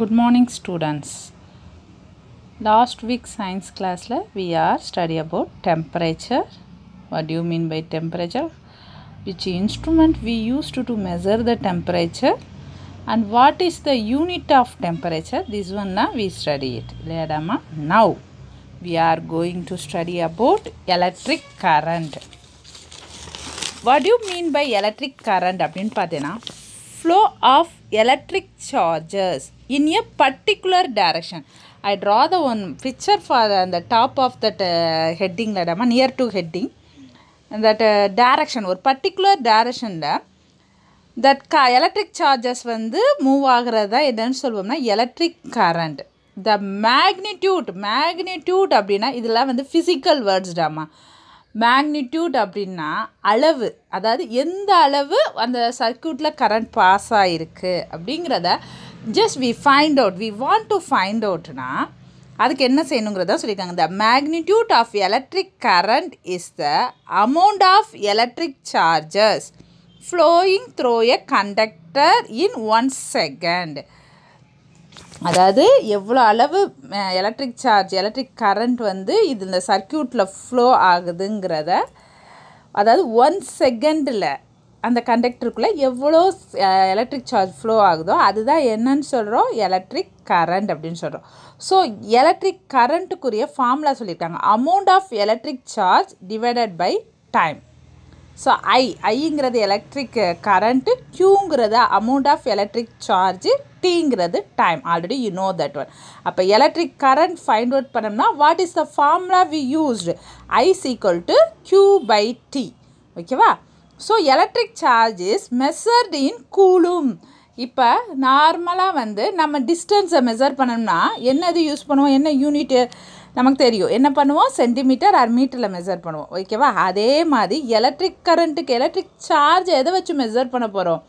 good morning students last week science class la we are study about temperature what do you mean by temperature which instrument we used to, to measure the temperature and what is the unit of temperature this one na we study it now we are going to study about electric current what do you mean by electric current அப்படின்னு பார்த்தேனா flow of electric charges in a particular direction. I draw the one picture for the, the top of that uh, heading, near to heading. And that uh, direction, ஒரு particular டேரக்ஷனில் that க electric charges வந்து move ஆகிறதா என்னன்னு சொல்லுவோம்னா electric current the magnitude magnitude அப்படின்னா இதெல்லாம் வந்து ஃபிசிக்கல் வேர்ட்ஸ்டாமா மேக்னிடியூட் அப்படின்னா அளவு அதாவது எந்த அளவு அந்த சர்க்கியூட்டில் கரண்ட் பாஸ் ஆகிருக்கு அப்படிங்கிறத just we find out we want to find அவுட்னா அதுக்கு என்ன செய்யணுங்கிறத சொல்லியிருக்காங்க the magnitude of electric current is the amount of electric charges flowing through a conductor in one second அதாவது எவ்வளோ அளவு எலக்ட்ரிக் சார்ஜ் எலக்ட்ரிக் கரண்ட் வந்து இது இந்த சர்க்கியூட்டில் ஃப்ளோ ஆகுதுங்கிறத அதாவது ஒன் செகண்டில் அந்த கண்டக்டருக்குள்ளே எவ்வளோ எலக்ட்ரிக் சார்ஜ் ஃப்ளோ ஆகுதோ அதுதான் என்னன்னு சொல்கிறோம் எலக்ட்ரிக் கரண்ட் அப்படின்னு சொல்கிறோம் ஸோ எலக்ட்ரிக் கரண்ட்டுக்குரிய ஃபார்முலா சொல்லியிருக்காங்க amount of electric charge divided by time so I ஐங்கிறது எலக்ட்ரிக் கரண்ட்டு க்யூங்கிறது அமௌண்ட் ஆஃப் எலக்ட்ரிக் சார்ஜு டீங்கிறது time already you know that one அப்போ எலக்ட்ரிக் கரண்ட் ஃபைண்ட் அவுட் பண்ணோம்னா what is the formula we used I is equal to Q by T ஓகேவா so electric charge is measured in coulomb இப்போ நார்மலாக வந்து நம்ம டிஸ்டன்ஸை measure பண்ணோம்னா என்னது யூஸ் பண்ணுவோம் என்ன யூனிட்டு நமக்கு தெரியும் என்ன பண்ணுவோம் சென்டிமீட்டர் அர் மீட்டரில் மெஷர் பண்ணுவோம் ஓகேவா அதே மாதிரி எலக்ட்ரிக் கரண்ட்டுக்கு எலக்ட்ரிக் சார்ஜ் எதை வச்சு மெஷர் பண்ண போகிறோம்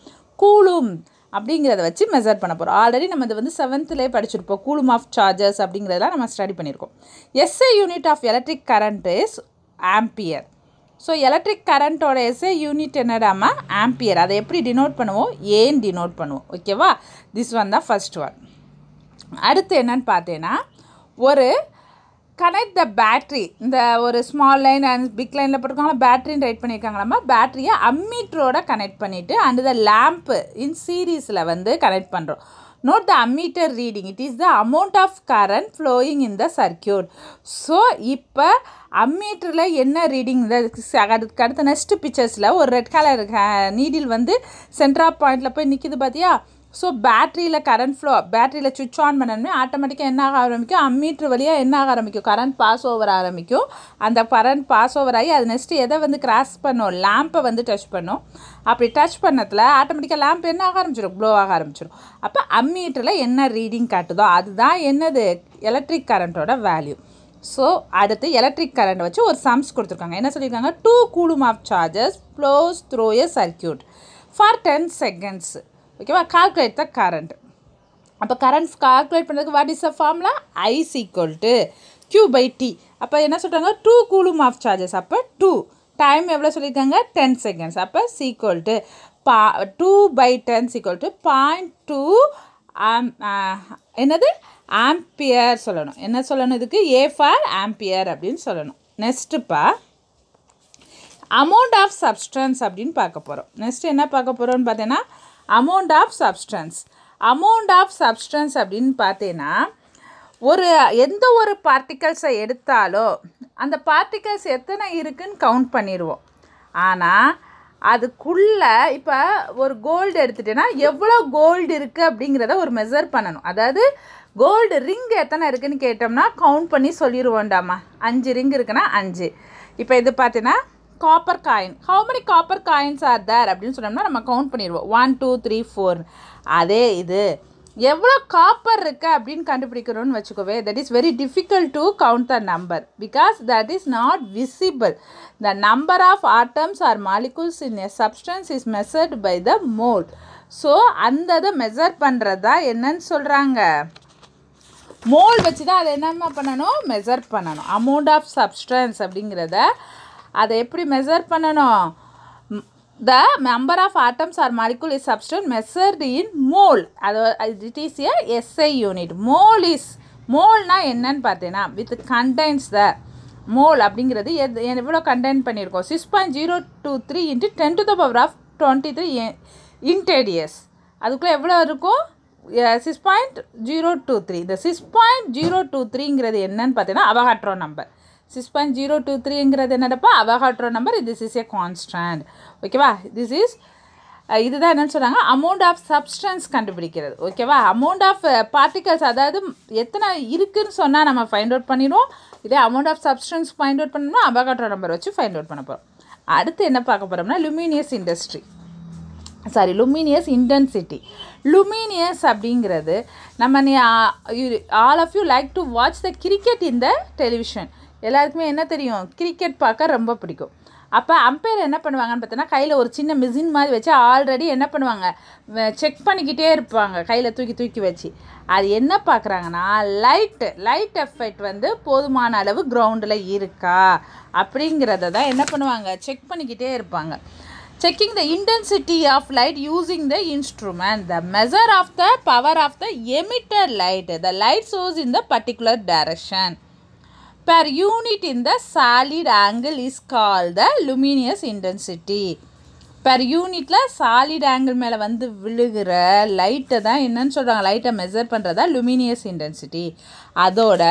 கூலும் அப்படிங்கிறத வச்சு மெஷர் பண்ண போகிறோம் ஆல்ரெடி நம்ம இது வந்து செவன்த்துலேயே படிச்சிருப்போம் கூலும் ஆஃப் சார்ஜஸ் அப்படிங்கிறதெல்லாம் நம்ம ஸ்டடி பண்ணியிருக்கோம் SI unit of electric current is ampere so electric கரண்ட்டோட எஸ்ஏ யூனிட் என்னடாமா ஆம்பியர் அதை எப்படி டினோட் பண்ணுவோம் ஏன் டினோட் பண்ணுவோம் ஓகேவா திஸ் ஒன் தான் ஃபஸ்ட் ஒன் அடுத்து என்னன்னு பார்த்தேன்னா ஒரு கனெக்ட் த பேட்ரி இந்த ஒரு ஸ்மால் லைன் அண்ட் பிக் லைனில் போட்டிருக்காங்களா பேட்ரின்னு ரைட் பண்ணியிருக்காங்களாமா பேட்டரியை அம்மீட்டரோட கனெக்ட் பண்ணிவிட்டு அண்டு த லேம்ப்பு இன் சீரீஸில் வந்து கனெக்ட் பண்ணுறோம் note the ammeter reading it is the amount of current flowing in the circuit so இப்போ அம்மீட்டரில் என்ன ரீடிங் இந்த அடுத்த நெக்ஸ்ட் பிக்சர்ஸில் ஒரு ரெட் கலர் நீடில் வந்து சென்ட்ரா பாயிண்டில் போய் நிற்கிது பார்த்தியா ஸோ பேட்ரியில் கரண்ட் ஃப்ளோ பேட்டரியில் சுவிட்ச் ஆன் பண்ணணுமே ஆட்டோமேட்டிக்காக என்ன ஆக ஆரம்பிக்கும் அம்மீட்ரு வழியாக என்ன ஆக ஆரம்பிக்கும் கரண்ட் பாஸ் ஓவர் ஆரம்பிக்கும் அந்த கரண்ட் பாஸ் ஓவர் ஆகி அது நெக்ஸ்ட்டு எதை வந்து கிராஸ் பண்ணும் லேம்பை வந்து டச் பண்ணும் அப்படி டச் பண்ணத்தில் ஆட்டோமேட்டிக்காக லேம்ப் என்ன ஆக ஆரம்பிச்சிடும் க்ளோ ஆக ஆரம்பிச்சிடும் அப்போ அம்மீட்டரில் என்ன ரீடிங் காட்டுதோ அதுதான் என்னது எலக்ட்ரிக் கரண்ட்டோட வேல்யூ ஸோ அடுத்து எலக்ட்ரிக் கரண்ட் வச்சு ஒரு சம்ஸ் கொடுத்துருக்காங்க என்ன சொல்லியிருக்காங்க two coulomb of charges flows through a circuit for ten seconds ஓகேவா கால்குலேட் த கரண்ட் அப்போ கரண்ட்ஸ் கால்குலேட் பண்ணுறதுக்கு what is a formula I is equal to Q by T அப்போ என்ன சொல்கிறாங்க டூ கூலும் ஆஃப் சார்ஜஸ் அப்போ டூ டைம் எவ்வளோ சொல்லியிருக்காங்க ten seconds அப்போ சீக்குவல் டு பா two by ten is equal to point two என்னது ஆம்பியர் சொல்லணும் என்ன சொல்லணும் இதுக்கு ஏ ஃபார் ஆம்பியர் அப்படின்னு சொல்லணும் நெக்ஸ்ட்டுப்பா அமௌண்ட் ஆஃப் சப்ஸ்டன்ஸ் அப்படின்னு பார்க்க போகிறோம் நெக்ஸ்ட் என்ன பார்க்க போகிறோம்னு பார்த்தீங்கன்னா amount of substance amount of substance அப்படின்னு பார்த்தீங்கன்னா ஒரு எந்த ஒரு பார்ட்டிகல்ஸை எடுத்தாலோ அந்த பார்ட்டிகல்ஸ் எத்தனை இருக்குதுன்னு கவுண்ட் பண்ணிடுவோம் ஆனால் அதுக்குள்ளே இப்போ ஒரு கோல்டு எடுத்துட்டேன்னா எவ்வளோ கோல்டு இருக்குது அப்படிங்கிறத ஒரு மெஷர் பண்ணணும் அதாவது கோல்டு ரிங் எத்தனை இருக்குதுன்னு கேட்டோம்னா கவுண்ட் பண்ணி சொல்லிடுவோண்டாம்மா அஞ்சு ரிங் இருக்குன்னா அஞ்சு இப்போ இது பார்த்தீங்கன்னா copper coin how many copper coins are there அப்படின்னு சொன்னோம்னா நம்ம கவுண்ட் பண்ணிடுவோம் ஒன் டூ த்ரீ ஃபோர் அதே இது எவ்வளோ காப்பர் இருக்குது அப்படின்னு கண்டுபிடிக்கணும்னு வச்சுக்கோவே that is very difficult to count the number because that is not visible the number of atoms or molecules in a substance is measured by the mole so அந்த இதை measure பண்ணுறதா என்னன்னு சொல்கிறாங்க மோல் வச்சு தான் அதை என்னென்ன பண்ணணும் மெசர் பண்ணணும் அமௌண்ட் ஆஃப் சப்ஸ்டன்ஸ் அப்படிங்கிறத அதை எப்படி மெஷர் பண்ணணும் the number of atoms or molecule is substance measured in mole அது it is a SI unit mole is மோல்னா என்னன்னு பார்த்தீங்கன்னா வித் கண்டென்ஸ் த மோல் அப்படிங்கிறது எது எவ்வளோ கண்டென்ட் பண்ணியிருக்கோம் six point zero two three into ten to the power of twenty three entities அதுக்குள்ளே எவ்வளோ இருக்கும் six point zero two three இந்த சிக்ஸ் பாயிண்ட் ஜீரோ டூ த்ரீங்கிறது என்னன்னு பார்த்தீங்கன்னா Avogadro number six point zero two த்ரீங்கிறது என்னடப்பா Avogadro number this is a constant ஓகேவா திஸ் இஸ் இதுதான் என்னென்னு சொன்னாங்க அமௌண்ட் ஆஃப் சப்ஸ்டன்ஸ் கண்டுபிடிக்கிறது ஓகேவா அமௌண்ட் ஆஃப் பார்ட்டிகல்ஸ் அதாவது எத்தனை இருக்குதுன்னு சொன்னால் நம்ம ஃபைண்ட் அவுட் பண்ணிடுவோம் இதே amount of substance find out பண்ணணும்னா அவகாட்ரோ நம்பர் வச்சு ஃபைண்ட் அவுட் பண்ண போகிறோம் அடுத்து என்ன பார்க்க போகிறோம்னா luminous industry sorry luminous intensity luminous அப்படிங்கிறது நம்ம all of you like to watch the cricket in the television எல்லாருக்குமே என்ன தெரியும் கிரிக்கெட் பார்க்க ரொம்ப பிடிக்கும் அப்போ அம்பையர் என்ன பண்ணுவாங்கன்னு பார்த்தோன்னா கையில் ஒரு சின்ன மிஷின் மாதிரி வச்சு ஆல்ரெடி என்ன பண்ணுவாங்க செக் பண்ணிக்கிட்டே இருப்பாங்க கையில் தூக்கி தூக்கி வச்சு அது என்ன பார்க்குறாங்கன்னா லைட்டு லைட் எஃபெக்ட் வந்து போதுமான அளவு கிரவுண்டில் இருக்கா அப்படிங்கிறத தான் என்ன பண்ணுவாங்க செக் பண்ணிக்கிட்டே இருப்பாங்க checking the intensity of light using the instrument the measure of the power of the emitter light the light source in the particular direction per unit in the solid angle is call the luminous intensity. Per யூனிட்டில் solid angle மேலே வந்து விழுகிற லைட்டை தான் என்னன்னு சொல்கிறாங்க லைட்டை measure பண்ணுறதா லுமினியஸ் இன்டென்சிட்டி அதோட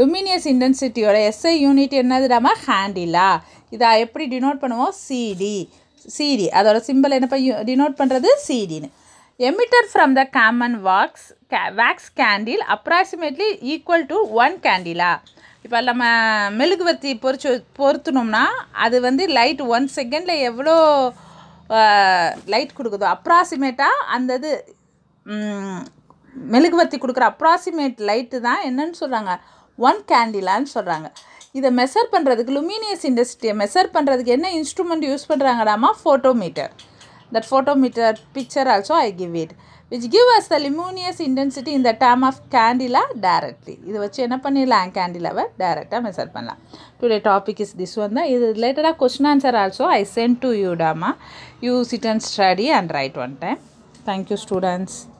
லுமினியஸ் இன்டென்சிட்டியோட எஸ்ஐ யூனிட் என்னதுடாமா ஹேண்டிலா இதை எப்படி டினோட் பண்ணுவோம் சிடி சிடி அதோட சிம்பிள் என்னப்பா டினோட் பண்ணுறது சிடின்னு emitted from the common wax, wax candle approximately equal to one candela இப்போ நம்ம மெழுகுவர்த்தி பொறிச்சு பொருத்தினோம்னா அது வந்து லைட் ஒன் செகண்டில் எவ்வளோ லைட் கொடுக்குதோ அப்ராசிமேட்டாக அந்த இது மெழுகுவர்த்தி கொடுக்குற அப்ராசிமேட் லைட்டு தான் என்னன்னு சொல்கிறாங்க ஒன் கேண்டிலான்னு சொல்கிறாங்க இதை மெஷர் பண்ணுறதுக்கு லுமினியஸ் இண்டஸ்ட்ரியை மெஷர் பண்ணுறதுக்கு என்ன இன்ஸ்ட்ருமெண்ட் யூஸ் பண்ணுறாங்கடாமா photometer that photometer picture also I give it which give us the luminous intensity in the term of candela directly. இது வச்சு என்ன candela candelaவு direct measure பண்ணலாம். Today topic is this one. இது later question answer also I send to you, Dama. You sit and study and write one time. Thank you students.